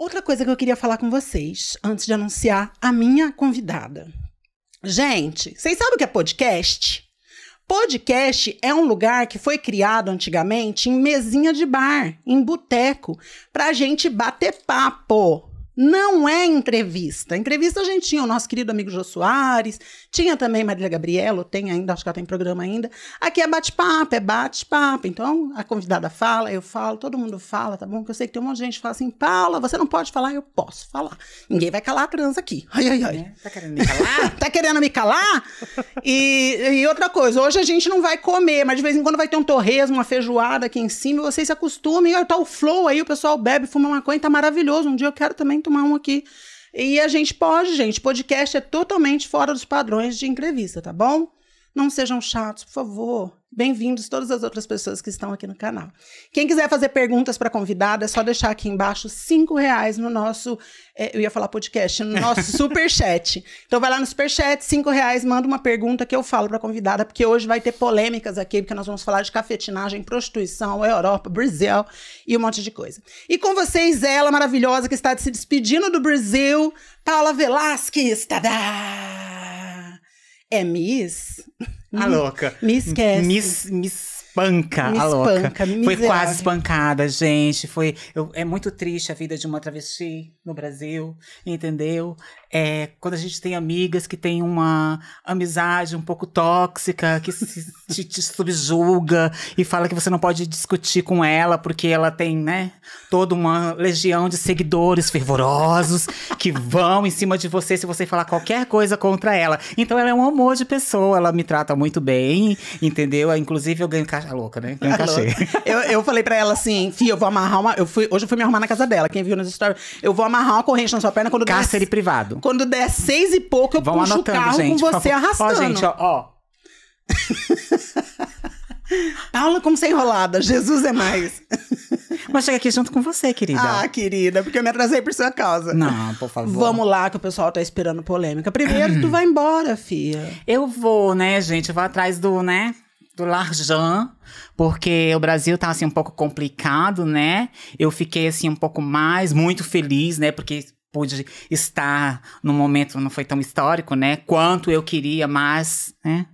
Outra coisa que eu queria falar com vocês antes de anunciar a minha convidada. Gente, vocês sabem o que é podcast? Podcast é um lugar que foi criado antigamente em mesinha de bar, em boteco, para gente bater papo. Não é entrevista. Entrevista a gente tinha o nosso querido amigo Jô Soares, tinha também Marília Gabriela, tem ainda, acho que ela tem programa ainda. Aqui é bate-papo, é bate-papo. Então, a convidada fala, eu falo, todo mundo fala, tá bom? Que eu sei que tem um monte de gente que fala assim, Paula, você não pode falar, eu posso falar. Ninguém vai calar a trans aqui. Ai, ai, ai. É, tá querendo me calar? tá querendo me calar? E, e outra coisa, hoje a gente não vai comer, mas de vez em quando vai ter um torresmo, uma feijoada aqui em cima, e vocês se acostumem, Olha tá o flow aí, o pessoal bebe, fuma maconha, tá maravilhoso. Um dia eu quero também tomar tomar um aqui. E a gente pode, gente. Podcast é totalmente fora dos padrões de entrevista, tá bom? Não sejam chatos, por favor bem-vindos todas as outras pessoas que estão aqui no canal. Quem quiser fazer perguntas para convidada, é só deixar aqui embaixo cinco reais no nosso, é, eu ia falar podcast, no nosso superchat. Então vai lá no superchat, cinco reais, manda uma pergunta que eu falo para convidada, porque hoje vai ter polêmicas aqui, porque nós vamos falar de cafetinagem, prostituição, Europa, Brasil e um monte de coisa. E com vocês, ela maravilhosa que está se despedindo do Brasil, Paula Velasquez, tada! É Miss? A ah, louca. Me esquece. Me, me espanca me a louca. Espanca, me foi quase espancada, gente. Foi, eu, é muito triste a vida de uma travesti no Brasil, entendeu? É, quando a gente tem amigas que tem uma amizade um pouco tóxica, que se, te, te subjuga e fala que você não pode discutir com ela porque ela tem, né, toda uma legião de seguidores fervorosos que vão em cima de você se você falar qualquer coisa contra ela. Então ela é um amor de pessoa, ela me trata muito bem, entendeu? Inclusive eu ganho a tá louca, né? Tá tá eu encaixei. eu, eu falei pra ela assim, Fia, eu vou amarrar uma. Eu fui, hoje eu fui me arrumar na casa dela. Quem viu nas histórias, eu vou amarrar uma corrente na sua perna quando Cárcere der, privado. Quando der seis e pouco, eu Vão puxo anotando, o carro gente, com você arrastando. Ó, gente, ó. ó. Paula, como você é enrolada. Jesus é mais. Mas chega aqui junto com você, querida. Ah, querida, porque eu me atrasei por sua causa. Não, por favor. Vamos lá, que o pessoal tá esperando polêmica. Primeiro, tu vai embora, fia. Eu vou, né, gente? Eu vou atrás do, né? do Larjan, porque o Brasil tá assim um pouco complicado, né? Eu fiquei assim um pouco mais muito feliz, né? Porque pude estar no momento não foi tão histórico, né? Quanto eu queria, mas, né?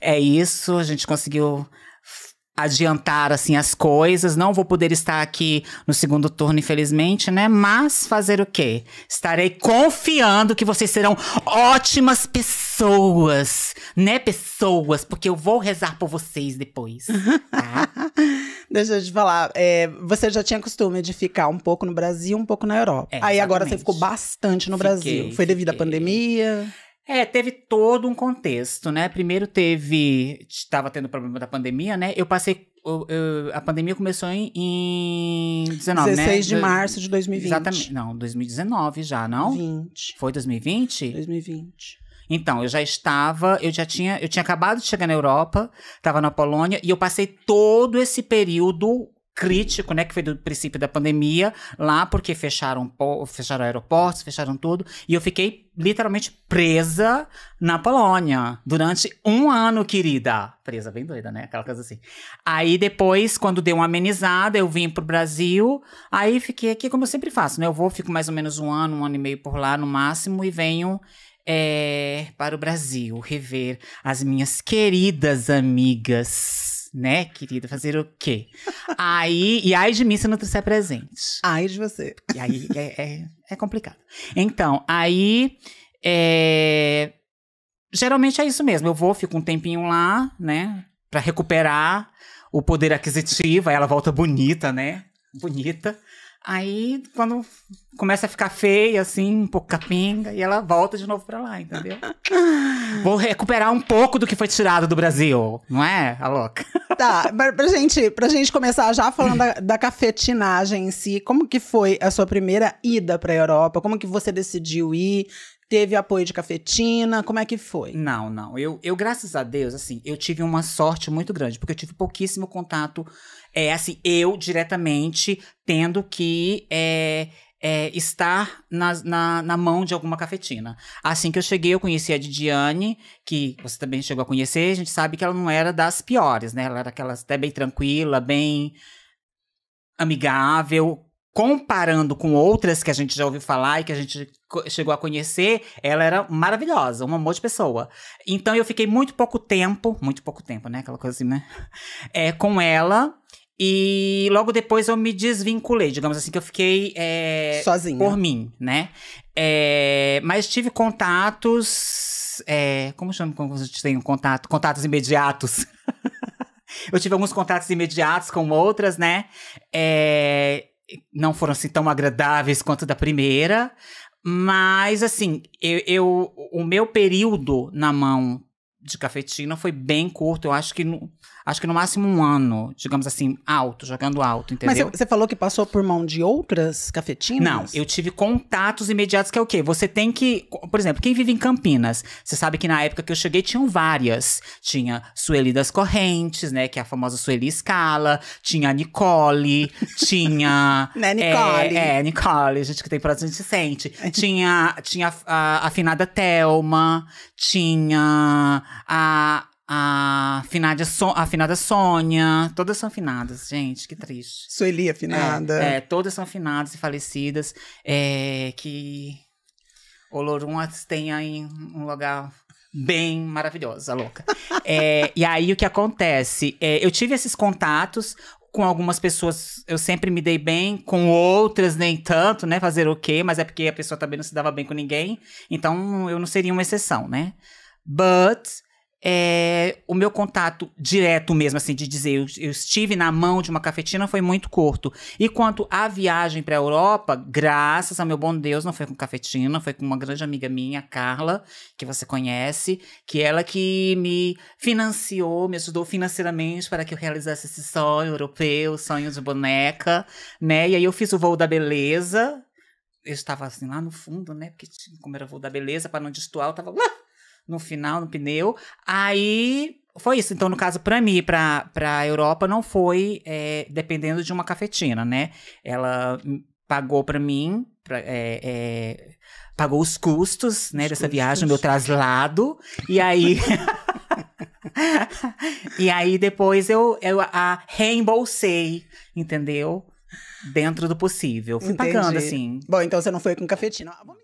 É isso, a gente conseguiu adiantar assim as coisas, não vou poder estar aqui no segundo turno, infelizmente, né? Mas fazer o quê? Estarei confiando que vocês serão ótimas pessoas, né, pessoas, porque eu vou rezar por vocês depois, tá? Deixa eu te falar, é, você já tinha costume de ficar um pouco no Brasil, um pouco na Europa. É, Aí agora você ficou bastante no fiquei, Brasil. Foi devido à pandemia? É, teve todo um contexto, né? Primeiro teve. Estava tendo problema da pandemia, né? Eu passei. Eu, eu, a pandemia começou em, em 19, 16 né? de março de 2020. Exatamente. Não, 2019 já, não? 20. Foi 2020? 2020. Então, eu já estava, eu já tinha, eu tinha acabado de chegar na Europa, estava na Polônia e eu passei todo esse período crítico, né, que foi do princípio da pandemia, lá porque fecharam, fecharam aeroportos, fecharam tudo, e eu fiquei literalmente presa na Polônia durante um ano, querida. Presa bem doida, né? Aquela coisa assim. Aí depois, quando deu uma amenizada, eu vim pro Brasil, aí fiquei aqui como eu sempre faço, né? Eu vou, fico mais ou menos um ano, um ano e meio por lá no máximo e venho é, para o Brasil rever as minhas queridas amigas né, querida? Fazer o quê? aí, e ai de mim se não trouxer presente. Ai de você. E aí é, é, é complicado. Então, aí. É, geralmente é isso mesmo. Eu vou, fico um tempinho lá, né? Pra recuperar o poder aquisitivo. Aí ela volta bonita, né? Bonita. Aí, quando começa a ficar feia, assim, um pouco capenga, e ela volta de novo pra lá, entendeu? Vou recuperar um pouco do que foi tirado do Brasil, não é, a louca? Tá, pra gente, pra gente começar já falando da, da cafetinagem em si, como que foi a sua primeira ida pra Europa? Como que você decidiu ir? Teve apoio de cafetina? Como é que foi? Não, não. Eu, eu, graças a Deus, assim, eu tive uma sorte muito grande, porque eu tive pouquíssimo contato, é, assim, eu diretamente tendo que é, é, estar na, na, na, mão de alguma cafetina. Assim que eu cheguei, eu conheci a Didiane, que você também chegou a conhecer, a gente sabe que ela não era das piores, né? Ela era aquela até bem tranquila, bem amigável, comparando com outras que a gente já ouviu falar e que a gente chegou a conhecer, ela era maravilhosa, um amor de pessoa. Então eu fiquei muito pouco tempo, muito pouco tempo, né? Aquela coisa assim, né? É, com ela. E logo depois eu me desvinculei, digamos assim, que eu fiquei. É, Sozinha. Por mim, né? É, mas tive contatos. É, como chama quando a gente tem um contato? Contatos imediatos. eu tive alguns contatos imediatos com outras, né? É, não foram assim tão agradáveis quanto da primeira, mas assim, eu, eu o meu período na mão de cafetina foi bem curto. Eu acho que no, acho que no máximo um ano, digamos assim, alto, jogando alto, entendeu? Mas você falou que passou por mão de outras cafetinas? Não, eu tive contatos imediatos, que é o quê? Você tem que. Por exemplo, quem vive em Campinas, você sabe que na época que eu cheguei tinham várias. Tinha Sueli das Correntes, né? Que é a famosa Sueli Scala, tinha a Nicole, tinha. né, é, Nicole? É, é, Nicole, gente que tem próximo, a gente sente. É. tinha tinha a, a afinada Thelma, tinha a, a, afinada, so, afinada Sônia, todas são afinadas, gente, que triste. Sueli afinada. É, é todas são afinadas e falecidas, é, que o as tenha aí um lugar bem a louca. é, e aí o que acontece? É, eu tive esses contatos com algumas pessoas, eu sempre me dei bem, com outras nem tanto, né? Fazer o okay, quê? Mas é porque a pessoa também não se dava bem com ninguém, então eu não seria uma exceção, né? But é, o meu contato direto mesmo, assim, de dizer eu, eu, estive na mão de uma cafetina foi muito curto. E quanto à viagem para a Europa, graças a meu bom Deus, não foi com cafetina, foi com uma grande amiga minha, Carla, que você conhece, que ela que me financiou, me ajudou financeiramente para que eu realizasse esse sonho europeu, sonho de boneca, né? E aí eu fiz o voo da beleza. Eu estava assim lá no fundo, né? Porque como era o voo da beleza, para não destoar, eu estava lá no final, no pneu. Aí foi isso. Então, no caso, para mim, para a Europa, não foi é, dependendo de uma cafetina, né? Ela pagou para mim, pra, é, é, pagou os custos, né, os dessa custos. viagem, meu traslado. E aí. e aí depois eu, eu a reembolsei, entendeu? Dentro do possível. Fui Entendi. pagando, assim. Bom, então você não foi com cafetina. Ah, vamos